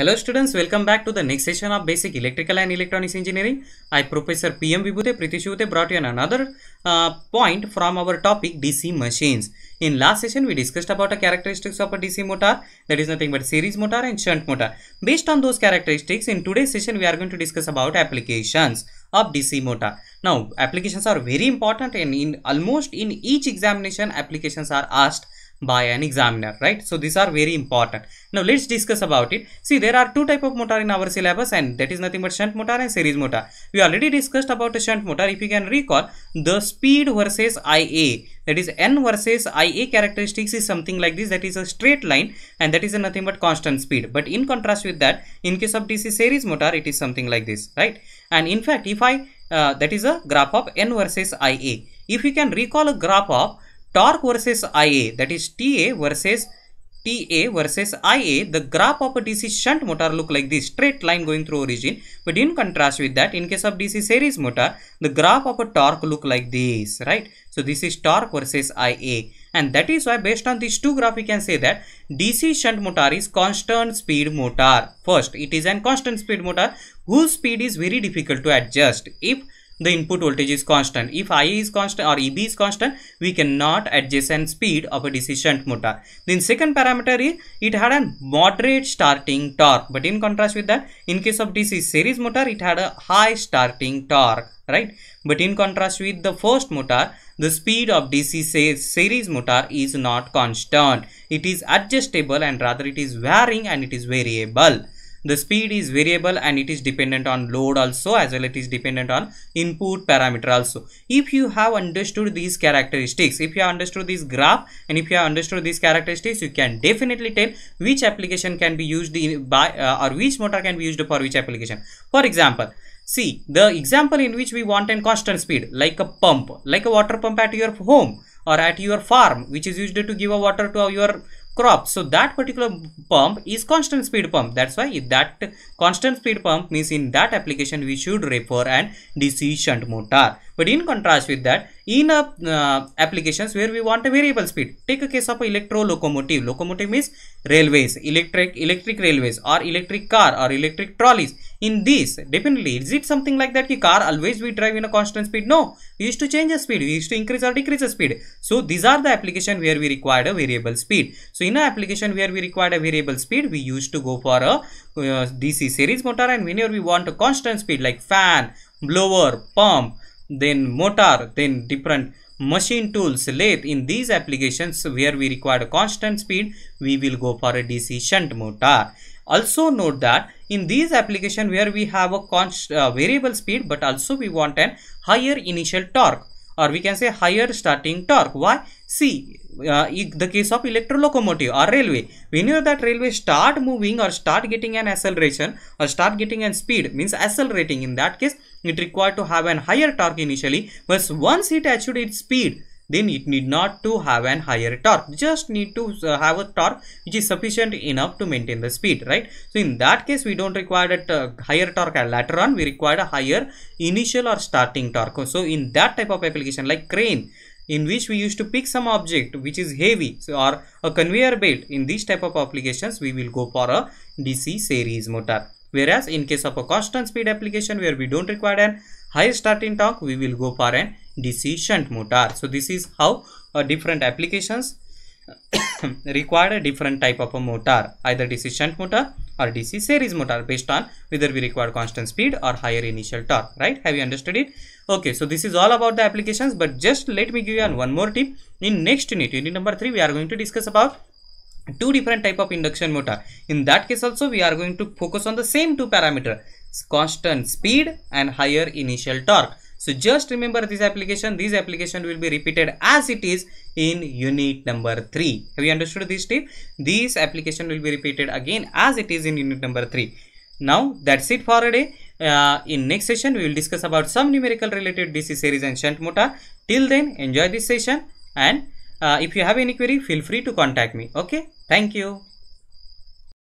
Hello students, welcome back to the next session of Basic Electrical and Electronics Engineering. I Professor P.M. Vibhute Pritishute brought you another uh, point from our topic DC machines. In last session, we discussed about the characteristics of a DC motor that is nothing but series motor and shunt motor. Based on those characteristics, in today's session, we are going to discuss about applications of DC motor. Now, applications are very important and in almost in each examination, applications are asked by an examiner right so these are very important now let's discuss about it see there are two type of motor in our syllabus and that is nothing but shunt motor and series motor we already discussed about a shunt motor if you can recall the speed versus ia that is n versus ia characteristics is something like this that is a straight line and that is nothing but constant speed but in contrast with that in case of dc series motor it is something like this right and in fact if i uh, that is a graph of n versus ia if you can recall a graph of torque versus Ia that is TA versus TA versus IA, the graph of a DC shunt motor look like this straight line going through origin. But in contrast with that, in case of DC series motor, the graph of a torque look like this, right? So this is torque versus IA. And that is why based on these two graph, we can say that DC shunt motor is constant speed motor. First, it is an constant speed motor whose speed is very difficult to adjust. If the input voltage is constant. If I is constant or EB is constant, we cannot adjacent speed of a shunt motor. Then second parameter is it had a moderate starting torque. But in contrast with that, in case of DC series motor, it had a high starting torque right but in contrast with the first motor the speed of dc series motor is not constant it is adjustable and rather it is varying and it is variable the speed is variable and it is dependent on load also as well it is dependent on input parameter also if you have understood these characteristics if you have understood this graph and if you have understood these characteristics you can definitely tell which application can be used by uh, or which motor can be used for which application for example see the example in which we want a constant speed like a pump like a water pump at your home or at your farm which is used to give a water to your crop so that particular pump is constant speed pump that's why that constant speed pump means in that application we should refer an DC shunt motor but in contrast with that in a, uh, applications where we want a variable speed take a case of electro locomotive locomotive means railways electric electric railways or electric car or electric trolleys in this definitely is it something like that ki car always we drive in a constant speed no we used to change the speed we used to increase or decrease the speed so these are the application where we required a variable speed so in an application where we required a variable speed we used to go for a uh, dc series motor and whenever we want a constant speed like fan blower pump then motor then different machine tools, lathe. In these applications where we require constant speed, we will go for a DC shunt motor. Also note that in these application where we have a uh, variable speed but also we want an higher initial torque or we can say higher starting torque. Why? See, uh, in the case of electrolocomotive or railway, whenever that railway start moving or start getting an acceleration or start getting an speed means accelerating in that case, it required to have an higher torque initially, but once it achieved its speed, then it need not to have an higher torque just need to uh, have a torque which is sufficient enough to maintain the speed right so in that case we don't require a uh, higher torque later on we require a higher initial or starting torque so in that type of application like crane in which we used to pick some object which is heavy so or a conveyor belt in these type of applications we will go for a DC series motor whereas in case of a constant speed application where we don't require an high starting torque we will go for an DC shunt motor. So this is how uh, different applications require a different type of a motor either DC shunt motor or DC series motor based on whether we require constant speed or higher initial torque right have you understood it okay so this is all about the applications but just let me give you one more tip in next unit unit number 3 we are going to discuss about two different type of induction motor in that case also we are going to focus on the same two parameter constant speed and higher initial torque so just remember this application. This application will be repeated as it is in unit number 3. Have you understood this tip? This application will be repeated again as it is in unit number 3. Now that's it for today. Uh, in next session, we will discuss about some numerical related DC series and shunt motor. Till then, enjoy this session and uh, if you have any query, feel free to contact me. Okay. Thank you.